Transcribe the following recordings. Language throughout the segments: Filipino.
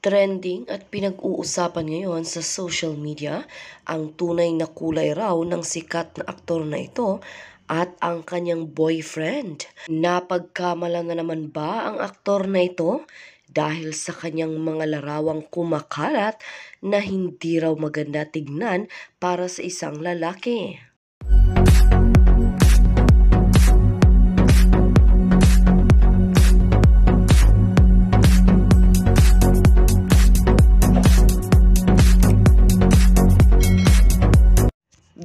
Trending at pinag-uusapan ngayon sa social media ang tunay na kulay raw ng sikat na aktor na ito at ang kanyang boyfriend. Napagkamala na naman ba ang aktor na ito dahil sa kanyang mga larawang kumakalat na hindi raw maganda tignan para sa isang lalaki?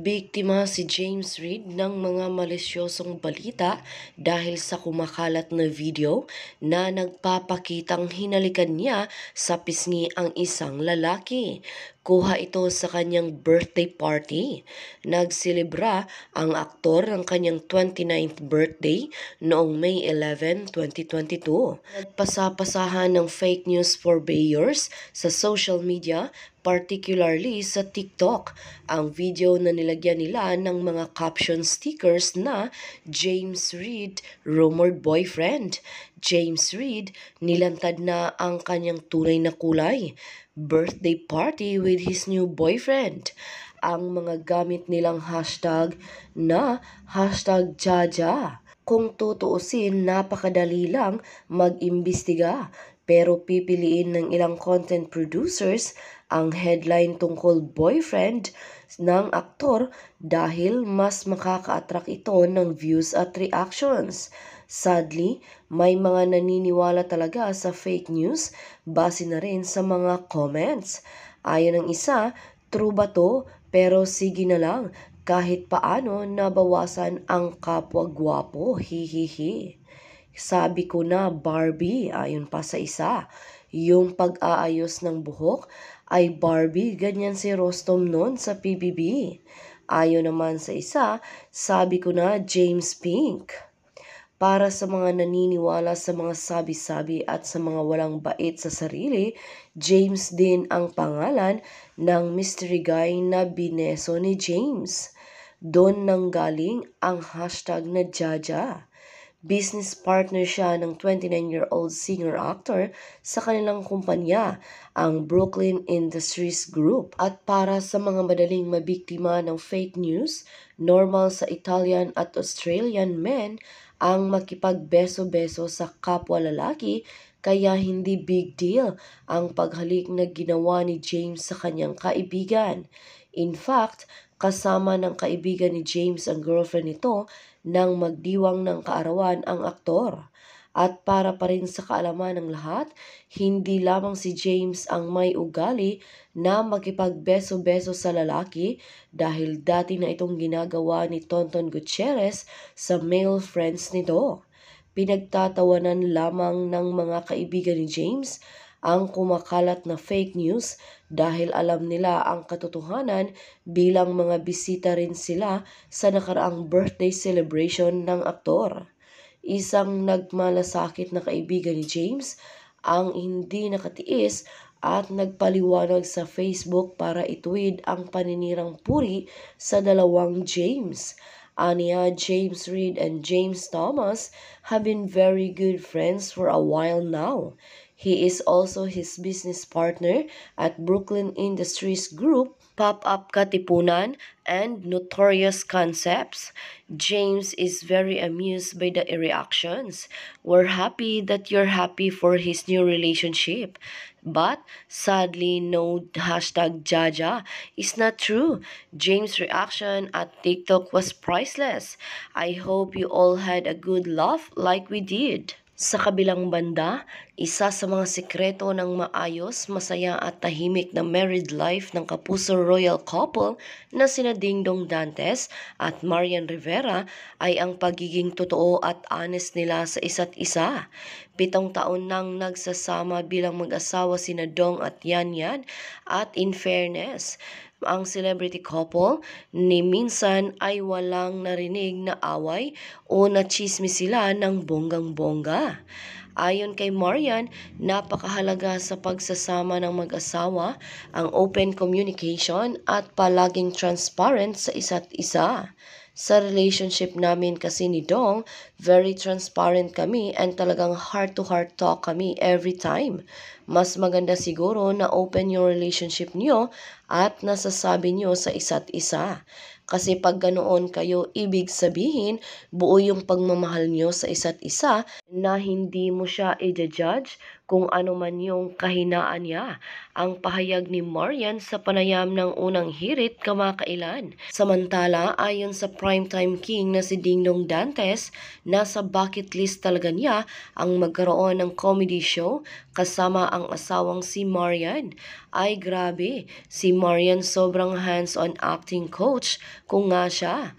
Biktima si James Reid ng mga malisyosong balita dahil sa kumakalat na video na nagpapakitang hinalikan niya sa pisngi ang isang lalaki. Kuha ito sa kanyang birthday party. Nagsilibra ang aktor ng kanyang 29th birthday noong May 11, 2022. Nagpasapasahan ng fake news for bayers sa social media particularly sa TikTok. Ang video na nilagyan nila ng mga caption stickers na James Reed, rumored boyfriend. James Reid, nilantad na ang kanyang tunay na kulay, birthday party with his new boyfriend. Ang mga gamit nilang hashtag na hashtag Jaja. Kung tutuusin, napakadali lang mag-imbestiga pero pipiliin ng ilang content producers ang headline tungkol boyfriend ng aktor dahil mas makaka-attract ito ng views at reactions. Sadly, may mga naniniwala talaga sa fake news base na rin sa mga comments. Ayon ng isa, true ba to? Pero sige na lang, kahit paano nabawasan ang kapwa gwapo, hihihi. Sabi ko na Barbie, ayon pa sa isa. Yung pag-aayos ng buhok ay Barbie, ganyan si Rostom noon sa PBB. Ayon naman sa isa, sabi ko na James Pink para sa mga naniniwala sa mga sabi-sabi at sa mga walang bait sa sarili, James din ang pangalan ng mystery guy na bineso ni James. Doon nanggaling ang hashtag na Jaja Business partner siya ng 29-year-old singer actor sa kanilang kumpanya, ang Brooklyn Industries Group. At para sa mga madaling mabiktima ng fake news, normal sa Italian at Australian men ang makipagbeso-beso sa kapwa lalaki kaya hindi big deal ang paghalik na ginawa ni James sa kanyang kaibigan. In fact, kasama ng kaibigan ni James ang girlfriend nito nang magdiwang ng kaarawan ang aktor. At para pa rin sa kaalaman ng lahat, hindi lamang si James ang may ugali na makipagbeso-beso sa lalaki dahil dati na itong ginagawa ni Tonton Gutierrez sa male friends nito. Pinagtatawanan lamang ng mga kaibigan ni James ang kumakalat na fake news dahil alam nila ang katotohanan bilang mga bisita rin sila sa nakaraang birthday celebration ng aktor. Isang nagmalasakit na kaibigan ni James ang hindi nakatiis at nagpaliwanag sa Facebook para itwid ang paninirang puri sa dalawang James. Ania, James Reed and James Thomas have been very good friends for a while now. He is also his business partner at Brooklyn Industries Group, Pop-Up Katipunan, and Notorious Concepts. James is very amused by the reactions. We're happy that you're happy for his new relationship. But sadly, no hashtag Jaja is not true. James' reaction at TikTok was priceless. I hope you all had a good laugh like we did. Sa kabilang banda, isa sa mga sikreto ng maayos, masaya at tahimik na married life ng kapuso royal couple na sina Dingdong Dantes at Marian Rivera ay ang pagiging totoo at honest nila sa isa't isa. Pitong taon nang nagsasama bilang mag-asawa sina Dong at Yan Yan at in fairness, ang celebrity couple ni minsan ay walang narinig na away o nachismi sila ng bonggang-bongga. Ayon kay Marian, napakahalaga sa pagsasama ng mag-asawa ang open communication at palaging transparent sa isa't isa. Sa relationship namin kasi ni Dong, very transparent kami and talagang heart-to-heart -heart talk kami every time. Mas maganda siguro na open yung relationship niyo at nasasabi niyo sa isa't isa. Kasi pag ganoon kayo, ibig sabihin, buo yung pagmamahal nyo sa isa't isa na hindi mo siya i-judge kung ano man yung kahinaan niya. Ang pahayag ni Marian sa panayam ng unang hirit kamakailan. Samantala, ayon sa primetime king na si Dingdong Dantes, nasa bucket list talaga niya ang magkaroon ng comedy show kasama ang asawang si Marian. Ay grabe, si Marian sobrang hands-on acting coach kung nga siya.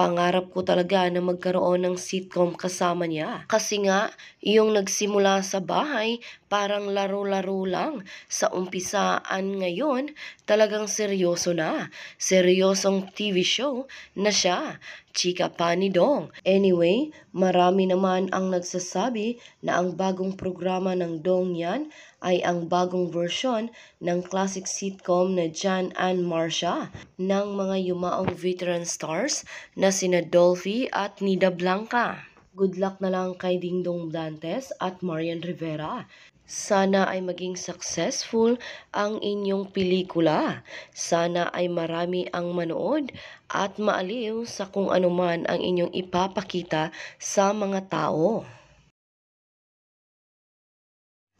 Pangarap ko talaga na magkaroon ng sitcom kasama niya. Kasi nga, yung nagsimula sa bahay parang laro-laro lang. Sa umpisaan ngayon, talagang seryoso na. Seryosong TV show na siya. Chika pa Dong. Anyway, marami naman ang nagsasabi na ang bagong programa ng Dong yan ay ang bagong version ng classic sitcom na Jan and Marsha ng mga yumaong veteran stars na sina Dolphy at Nida Blanca. Good luck na lang kay Dingdong Dantes at Marian Rivera. Sana ay maging successful ang inyong pelikula. Sana ay marami ang manood at maaliw sa kung anuman ang inyong ipapakita sa mga tao.